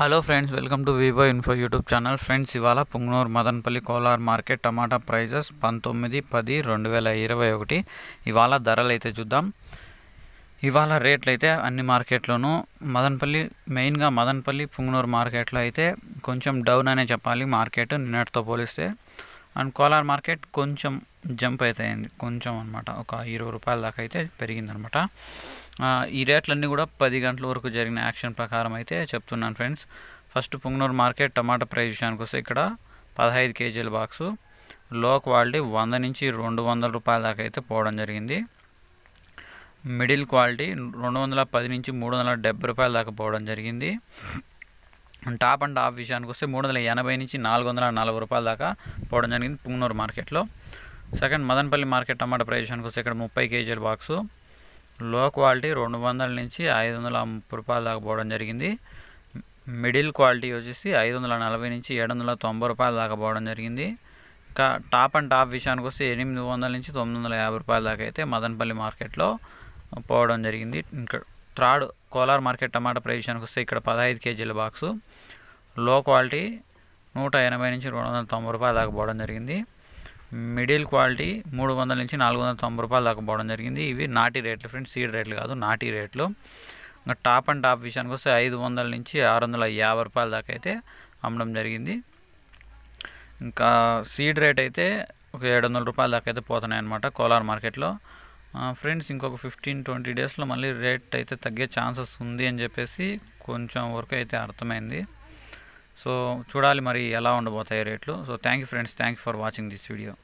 hello friends welcome to Vivo Info YouTube channel friends ఇవాళ Punganur Madanapalle Kolar market tomato prices పంతొమ్మిది పది రెండు వేల ఇరవై ఒకటి ఇవాళ ధరలు అయితే చూద్దాం ఇవాళ రేట్లు అయితే అన్ని మార్కెట్లోనూ మదన్పల్లి మెయిన్గా మదన్పల్లి పుంగనూరు మార్కెట్లో అయితే కొంచెం డౌన్ అనే చెప్పాలి మార్కెట్ నిన్నటితో పోలిస్తే అండ్ కోలార్ మార్కెట్ కొంచెం జంప్ అయితే అయింది కొంచెం అనమాట ఒక ఇరవై రూపాయల దాకా అయితే పెరిగిందనమాట ఈ రేట్లన్నీ కూడా పది గంటల వరకు జరిగిన యాక్షన్ ప్రకారం అయితే చెప్తున్నాను friends first Punganur market tomato price విషయానికి వస్తే ఇక్కడ పదహైదు కేజీల బాక్సు లో క్వాలిటీ వంద నుంచి రెండు వందల రూపాయల దాకా అయితే పోవడం జరిగింది మిడిల్ క్వాలిటీ రెండు వందల పది నుంచి మూడు వందల డెబ్బై రూపాయల దాకా పోవడం జరిగింది టాప్ అండ్ టాప్ విషయానికి వస్తే మూడు వందల ఎనభై నుంచి నాలుగు వందల నలభై రూపాయల దాకా పోవడం జరిగింది పుంగనూరు మార్కెట్లో second Madanapalle market tomato price విషయానికి వస్తే ఇక్కడ ముప్పై కేజీల బాక్సు లో క్వాలిటీ రెండు వందల నుంచి ఐదు వందల ముప్పై రూపాయల దాకా పోవడం జరిగింది మిడిల్ క్వాలిటీ వచ్చేసి ఐదు వందల నలభై నుంచి ఏడు వందల తొంభై రూపాయల దాకా పోవడం జరిగింది ఇంకా టాప్ అండ్ టాప్ విషయానికి వస్తే ఎనిమిది వందల నుంచి తొమ్మిది వందల యాభై రూపాయల దాకా అయితే మదనపల్లి మార్కెట్లో పోవడం జరిగింది ఇంకా third Kolar market tomato price విషయానికి వస్తే ఇక్కడ పదహైదు కేజీల బాక్సు లో క్వాలిటీ నూట ఎనభై నుంచి రెండు వందల తొంభై రూపాయలు దాకా పోవడం జరిగింది మిడిల్ క్వాలిటీ మూడు వందల నుంచి నాలుగు వందల తొంభై రూపాయలు దాకా పోవడం జరిగింది ఇవి నాటి రేట్లు ఫ్రెండ్స్ సీడ్ రేట్లు కాదు నాటి రేట్లు ఇంకా టాప్ అండ్ టాప్ విషయానికి వస్తే ఐదు వందల నుంచి ఆరు వందల యాభై రూపాయల దాకా అయితే అమ్మడం జరిగింది ఇంకా సీడ్ రేట్ అయితే ఒక ఏడు వందల రూపాయల దాకా అయితే పోతున్నాయి అన్నమాట కోలార్ మార్కెట్లో ఫ్రెండ్స్ ఇంకొక ఫిఫ్టీన్ ట్వంటీ డేస్లో మళ్ళీ రేట్ అయితే తగ్గే ఛాన్సెస్ ఉంది అని చెప్పేసి కొంచెం వరకు అయితే అర్థమైంది సో చూడాలి మరి ఎలా ఉండబోతాయి రేట్లు so thank you friends thank you for watching this video